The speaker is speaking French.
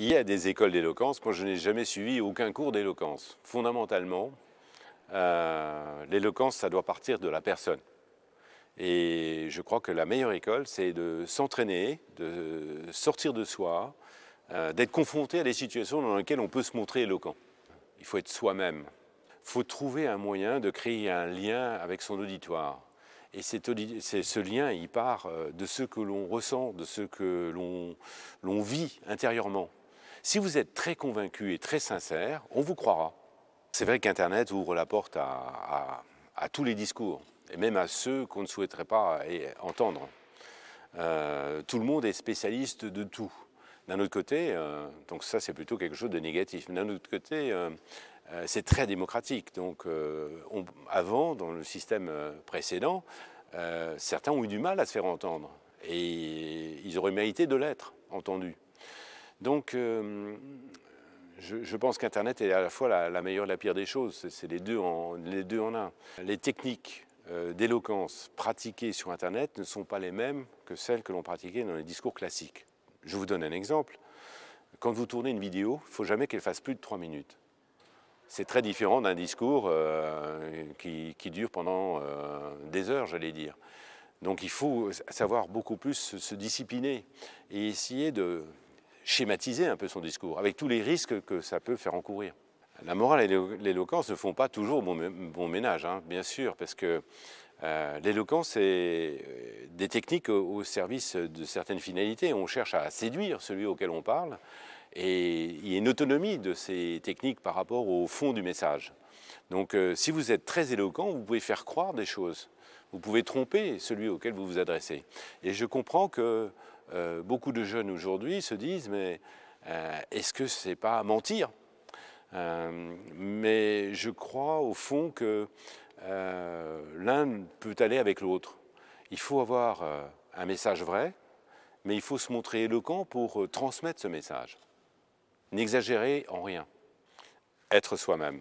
Il y a des écoles d'éloquence. Moi, je n'ai jamais suivi aucun cours d'éloquence. Fondamentalement, euh, l'éloquence, ça doit partir de la personne. Et je crois que la meilleure école, c'est de s'entraîner, de sortir de soi, euh, d'être confronté à des situations dans lesquelles on peut se montrer éloquent. Il faut être soi-même. Il faut trouver un moyen de créer un lien avec son auditoire. Et c'est ce lien, il part euh, de ce que l'on ressent, de ce que l'on vit intérieurement. Si vous êtes très convaincu et très sincère, on vous croira. C'est vrai qu'Internet ouvre la porte à, tous les discours, et même à ceux qu'on ne souhaiterait pas entendre. Euh, tout le monde est spécialiste de tout. D'un autre côté, euh, donc ça c'est plutôt quelque chose de négatif, d'un autre côté, euh, c'est très démocratique. Donc avant, dans le système précédent, certains ont eu du mal à se faire entendre, et ils auraient mérité de l'être entendu. Donc, euh, je, pense qu'Internet est à la fois la, meilleure et la pire des choses. C'est les, deux en, les deux en un. Les techniques euh, d'éloquence pratiquées sur Internet ne sont pas les mêmes que celles que l'on pratiquait dans les discours classiques. Je vous donne un exemple. Quand vous tournez une vidéo, il ne faut jamais qu'elle fasse plus de 3 minutes. C'est très différent d'un discours euh, qui, dure pendant des heures, j'allais dire. Donc il faut savoir beaucoup plus se discipliner et essayer de, schématiser un peu son discours, avec tous les risques que ça peut faire encourir. La morale et l'éloquence ne font pas toujours bon, ménage, hein, bien sûr, parce que euh, l'éloquence est euh, des techniques au, service de certaines finalités. On cherche à séduire celui auquel on parle, et il y a une autonomie de ces techniques par rapport au fond du message. Donc euh, si vous êtes très éloquent, vous pouvez faire croire des choses, vous pouvez tromper celui auquel vous vous adressez. Et je comprends que euh, beaucoup de jeunes aujourd'hui se disent mais euh, est-ce que c'est pas mentir euh, Mais je crois au fond que l'un peut aller avec l'autre. Il faut avoir un message vrai, mais il faut se montrer éloquent pour transmettre ce message. N'exagérer en rien. Être soi-même.